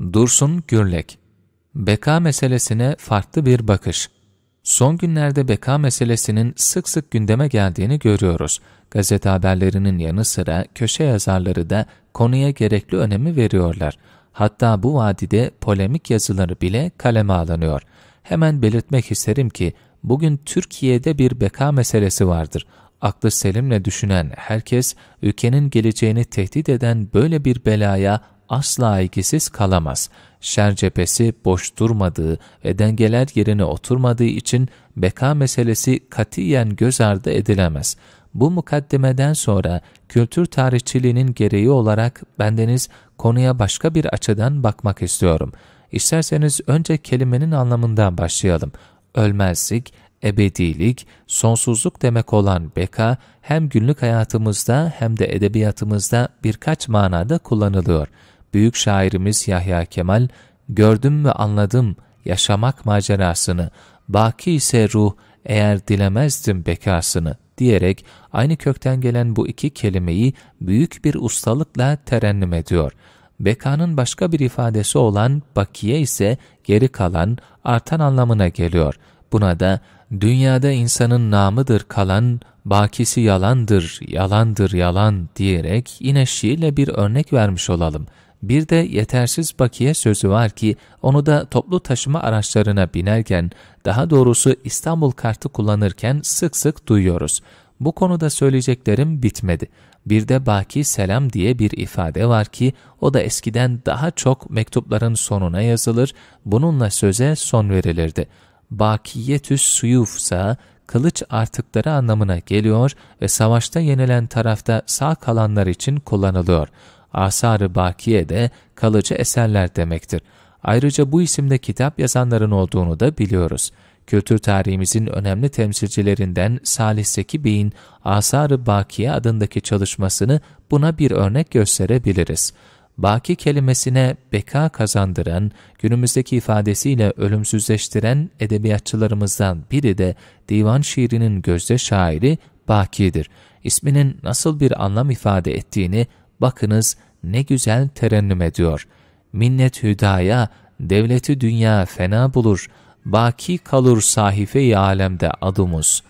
Dursun Gürlek Beka meselesine farklı bir bakış. Son günlerde beka meselesinin sık sık gündeme geldiğini görüyoruz. Gazete haberlerinin yanı sıra köşe yazarları da konuya gerekli önemi veriyorlar. Hatta bu vadide polemik yazıları bile kaleme alınıyor. Hemen belirtmek isterim ki bugün Türkiye'de bir beka meselesi vardır. Aklı selimle düşünen herkes ülkenin geleceğini tehdit eden böyle bir belaya asla ilgisiz kalamaz. Şer cephesi boş durmadığı ve dengeler yerine oturmadığı için beka meselesi katiyen göz ardı edilemez. Bu mukaddimeden sonra kültür tarihçiliğinin gereği olarak bendeniz konuya başka bir açıdan bakmak istiyorum. İsterseniz önce kelimenin anlamından başlayalım. Ölmezlik, ebedilik, sonsuzluk demek olan beka hem günlük hayatımızda hem de edebiyatımızda birkaç manada kullanılıyor büyük şairimiz Yahya Kemal, gördüm ve anladım yaşamak macerasını, baki ise ruh eğer dilemezdim bekasını diyerek aynı kökten gelen bu iki kelimeyi büyük bir ustalıkla terennüm ediyor. Bekanın başka bir ifadesi olan bakiye ise geri kalan, artan anlamına geliyor. Buna da dünyada insanın namıdır kalan, bakisi yalandır, yalandır yalan diyerek yine şiirle bir örnek vermiş olalım.'' Bir de yetersiz bakiye sözü var ki onu da toplu taşıma araçlarına binerken, daha doğrusu İstanbul kartı kullanırken sık sık duyuyoruz. Bu konuda söyleyeceklerim bitmedi. Bir de baki selam diye bir ifade var ki o da eskiden daha çok mektupların sonuna yazılır, bununla söze son verilirdi. Bakiyetüs suyufsa kılıç artıkları anlamına geliyor ve savaşta yenilen tarafta sağ kalanlar için kullanılıyor. Asar-ı Bakiye de kalıcı eserler demektir. Ayrıca bu isimde kitap yazanların olduğunu da biliyoruz. Kültür tarihimizin önemli temsilcilerinden Salih Seki Bey'in Asar-ı Bakiye adındaki çalışmasını buna bir örnek gösterebiliriz. Baki kelimesine beka kazandıran, günümüzdeki ifadesiyle ölümsüzleştiren edebiyatçılarımızdan biri de divan şiirinin gözde şairi Baki'dir. İsminin nasıl bir anlam ifade ettiğini bakınız ne güzel terennüm ediyor. Minnet hüdaya, devleti dünya fena bulur, baki kalur sahife-i alemde adımız.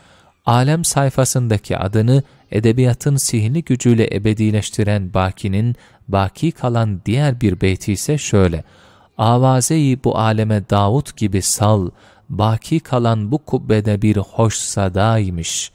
Alem sayfasındaki adını edebiyatın sihirli gücüyle ebedileştiren bakinin, baki kalan diğer bir beyti ise şöyle. avaze bu aleme Davut gibi sal, baki kalan bu kubbede bir hoş sadaymış.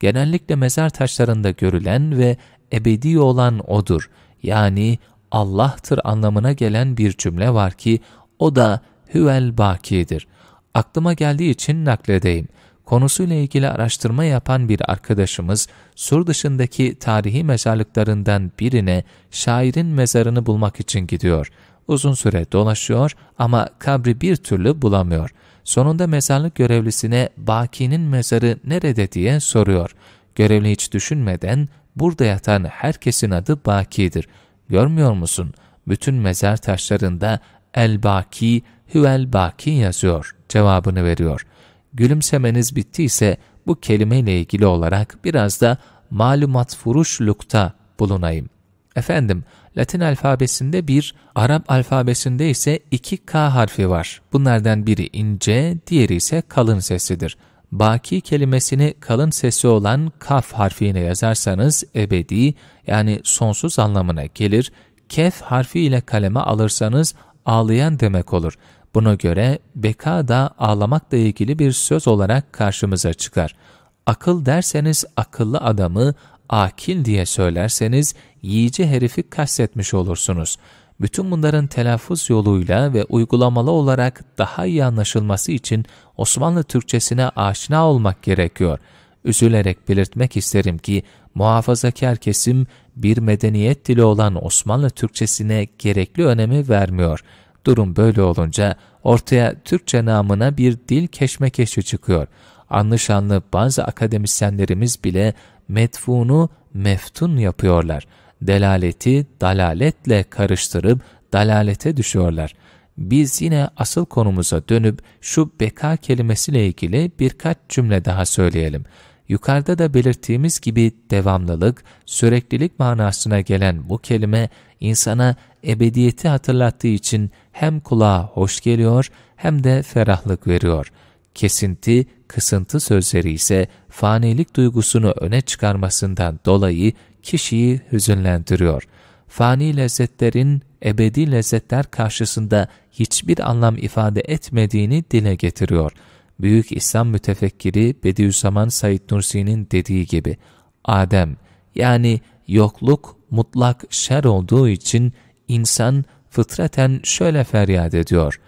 Genellikle mezar taşlarında görülen ve ebedi olan O'dur yani Allah'tır anlamına gelen bir cümle var ki o da hüvel bakidir. Aklıma geldiği için nakledeyim. Konusuyla ilgili araştırma yapan bir arkadaşımız, sur dışındaki tarihi mezarlıklarından birine şairin mezarını bulmak için gidiyor. Uzun süre dolaşıyor ama kabri bir türlü bulamıyor. Sonunda mezarlık görevlisine Baki'nin mezarı nerede diye soruyor. Görevli hiç düşünmeden Burada yatan herkesin adı Baki'dir. Görmüyor musun? Bütün mezar taşlarında El Baki, Hüvel Baki yazıyor. Cevabını veriyor. Gülümsemeniz bittiyse bu kelimeyle ilgili olarak biraz da malumat furuşlukta bulunayım. Efendim, Latin alfabesinde bir, Arap alfabesinde ise iki K harfi var. Bunlardan biri ince, diğeri ise kalın sesidir baki kelimesini kalın sesi olan kaf harfiyle yazarsanız ebedi yani sonsuz anlamına gelir, kef harfiyle kaleme alırsanız ağlayan demek olur. Buna göre beka da ağlamakla ilgili bir söz olarak karşımıza çıkar. Akıl derseniz akıllı adamı, akil diye söylerseniz yiyici herifi kastetmiş olursunuz.'' Bütün bunların telaffuz yoluyla ve uygulamalı olarak daha iyi anlaşılması için Osmanlı Türkçesine aşina olmak gerekiyor. Üzülerek belirtmek isterim ki muhafazakar kesim bir medeniyet dili olan Osmanlı Türkçesine gerekli önemi vermiyor. Durum böyle olunca ortaya Türkçe namına bir dil keşmekeşi çıkıyor. Anlışanlı bazı akademisyenlerimiz bile metfunu meftun yapıyorlar.'' delaleti dalaletle karıştırıp dalalete düşüyorlar. Biz yine asıl konumuza dönüp şu beka kelimesiyle ilgili birkaç cümle daha söyleyelim. Yukarıda da belirttiğimiz gibi devamlılık, süreklilik manasına gelen bu kelime insana ebediyeti hatırlattığı için hem kulağa hoş geliyor hem de ferahlık veriyor. Kesinti, kısıntı sözleri ise fanilik duygusunu öne çıkarmasından dolayı kişiyi hüzünlendiriyor. Fani lezzetlerin ebedi lezzetler karşısında hiçbir anlam ifade etmediğini dile getiriyor. Büyük İslam mütefekkiri Bediüzzaman Said Nursi'nin dediği gibi, Adem yani yokluk mutlak şer olduğu için insan fıtraten şöyle feryat ediyor.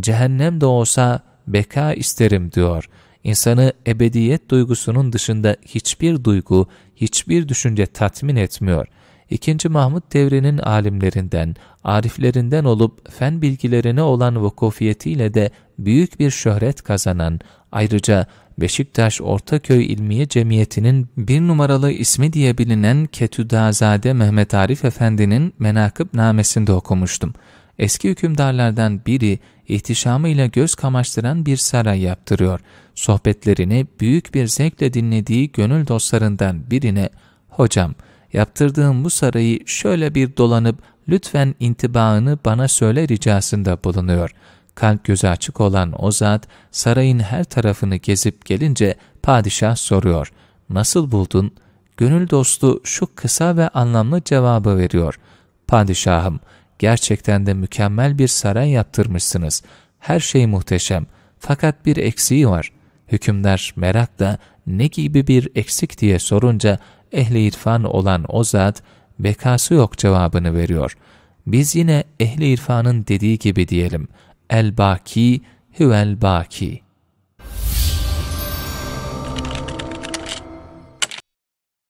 Cehennem de olsa beka isterim diyor insanı ebediyet duygusunun dışında hiçbir duygu, hiçbir düşünce tatmin etmiyor. İkinci Mahmud devrinin alimlerinden, ariflerinden olup fen bilgilerine olan vakufiyetiyle de büyük bir şöhret kazanan, ayrıca Beşiktaş Ortaköy İlmiye Cemiyeti'nin bir numaralı ismi diye bilinen Ketüdazade Mehmet Arif Efendi'nin menakıb namesinde okumuştum. Eski hükümdarlardan biri ihtişamıyla göz kamaştıran bir saray yaptırıyor. Sohbetlerini büyük bir zevkle dinlediği gönül dostlarından birine ''Hocam, yaptırdığım bu sarayı şöyle bir dolanıp lütfen intibağını bana söyle ricasında bulunuyor. Kalp gözü açık olan o zat sarayın her tarafını gezip gelince padişah soruyor. Nasıl buldun? Gönül dostu şu kısa ve anlamlı cevabı veriyor. Padişahım, Gerçekten de mükemmel bir saray yaptırmışsınız. Her şey muhteşem. Fakat bir eksiği var. Hükümdar merakla ne gibi bir eksik diye sorunca ehli irfan olan o zat bekası yok cevabını veriyor. Biz yine ehli irfanın dediği gibi diyelim. El baki huvel baki.